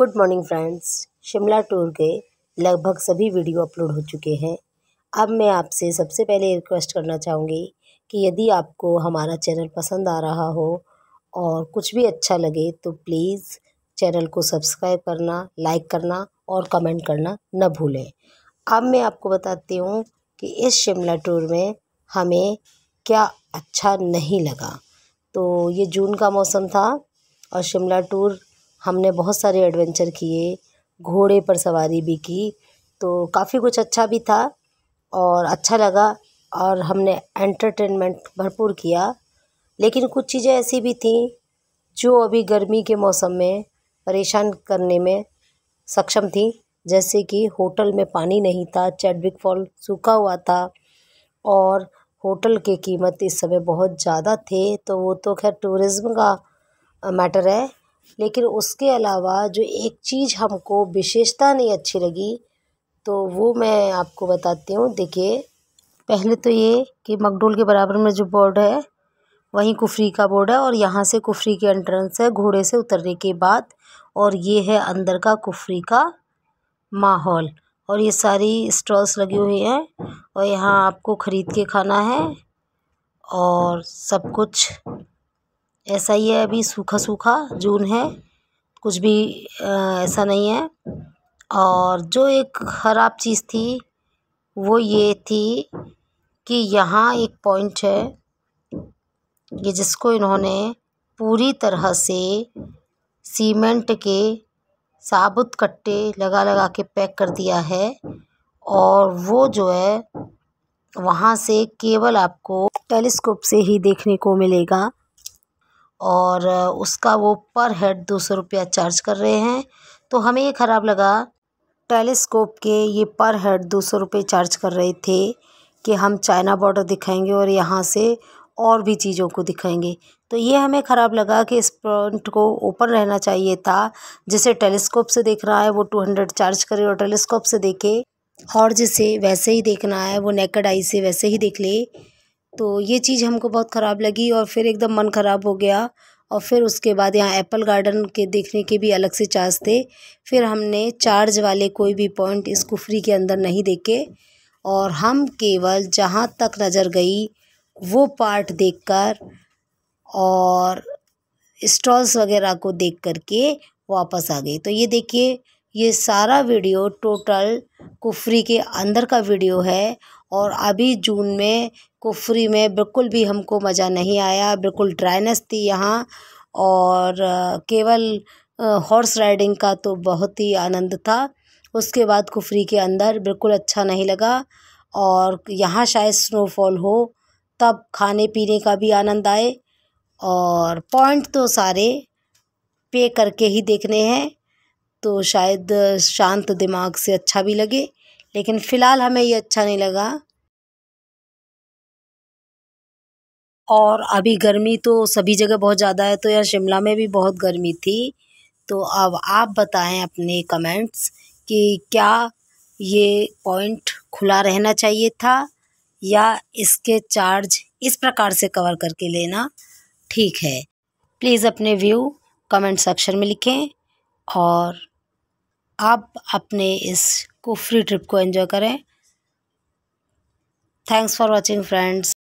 good morning friends Shimla tour के लगभग सभी वीडियो अपलोड हो चुके हैं अब मैं आपसे सबसे पहले रिक्वेस्ट करना चाहूँगी कि यदि आपको हमारा चैनल पसंद आ रहा हो और कुछ भी अच्छा लगे तो प्लीज़ चैनल को सब्सक्राइब करना लाइक करना और कमेंट करना न भूलें अब मैं आपको बताती हूँ कि इस शिमला टूर में हमें क्या अच्छा नहीं लगा तो ये जून का मौसम था और शिमला टूर हमने बहुत सारे एडवेंचर किए घोड़े पर सवारी भी की तो काफ़ी कुछ अच्छा भी था और अच्छा लगा और हमने एंटरटेनमेंट भरपूर किया लेकिन कुछ चीज़ें ऐसी भी थीं जो अभी गर्मी के मौसम में परेशान करने में सक्षम थी जैसे कि होटल में पानी नहीं था चैडविक फॉल सूखा हुआ था और होटल के कीमत इस समय बहुत ज़्यादा थे तो वो तो खैर टूरिज़्म का मैटर है लेकिन उसके अलावा जो एक चीज़ हमको विशेषता नहीं अच्छी लगी तो वो मैं आपको बताती हूँ देखिए पहले तो ये कि मकडोल के बराबर में जो बोर्ड है वहीं कुफरी का बोर्ड है और यहाँ से कुफरी के एंट्रेंस है घोड़े से उतरने के बाद और ये है अंदर का कुफरी का माहौल और ये सारी स्टॉल्स लगी हुई हैं और यहाँ आपको ख़रीद के खाना है और सब कुछ ऐसा ही है अभी सूखा सूखा जून है कुछ भी ऐसा नहीं है और जो एक ख़राब चीज़ थी वो ये थी कि यहाँ एक पॉइंट है ये जिसको इन्होंने पूरी तरह से सीमेंट के साबुत कट्टे लगा लगा के पैक कर दिया है और वो जो है वहाँ से केवल आपको टेलीस्कोप से ही देखने को मिलेगा और उसका वो पर हेड दो सौ रुपया चार्ज कर रहे हैं तो हमें ये ख़राब लगा टेलीस्कोप के ये पर हेड दो सौ रुपये चार्ज कर रहे थे कि हम चाइना बॉर्डर दिखाएंगे और यहाँ से और भी चीज़ों को दिखाएंगे तो ये हमें ख़राब लगा कि इस पॉइंट को ओपन रहना चाहिए था जिसे टेलीस्कोप से देखना है वो टू हंड्रेड चार्ज करे और टेलीस्कोप से देखे और जिसे वैसे ही देखना है वो नेकड आई से वैसे ही देख ले तो ये चीज़ हमको बहुत ख़राब लगी और फिर एकदम मन ख़राब हो गया और फिर उसके बाद यहाँ एप्पल गार्डन के देखने के भी अलग से चार्ज थे फिर हमने चार्ज वाले कोई भी पॉइंट इस कुफरी के अंदर नहीं देखे और हम केवल जहाँ तक नज़र गई वो पार्ट देखकर और स्टॉल्स वगैरह को देख करके वापस आ गई तो ये देखिए ये सारा वीडियो टोटल कुफरी के अंदर का वीडियो है और अभी जून में कुफरी में बिल्कुल भी हमको मज़ा नहीं आया बिल्कुल ड्राइनेस थी यहाँ और केवल हॉर्स राइडिंग का तो बहुत ही आनंद था उसके बाद कुफरी के अंदर बिल्कुल अच्छा नहीं लगा और यहाँ शायद स्नोफॉल हो तब खाने पीने का भी आनंद आए और पॉइंट तो सारे पे करके ही देखने हैं तो शायद शांत दिमाग से अच्छा भी लगे लेकिन फ़िलहाल हमें ये अच्छा नहीं लगा और अभी गर्मी तो सभी जगह बहुत ज़्यादा है तो यार शिमला में भी बहुत गर्मी थी तो अब आप बताएं अपने कमेंट्स कि क्या ये पॉइंट खुला रहना चाहिए था या इसके चार्ज इस प्रकार से कवर करके लेना ठीक है प्लीज़ अपने व्यू कमेंट सेक्शन में लिखें और आप अपने इस को फ्री ट्रिप को एंजॉय करें थैंक्स फॉर वॉचिंग फ्रेंड्स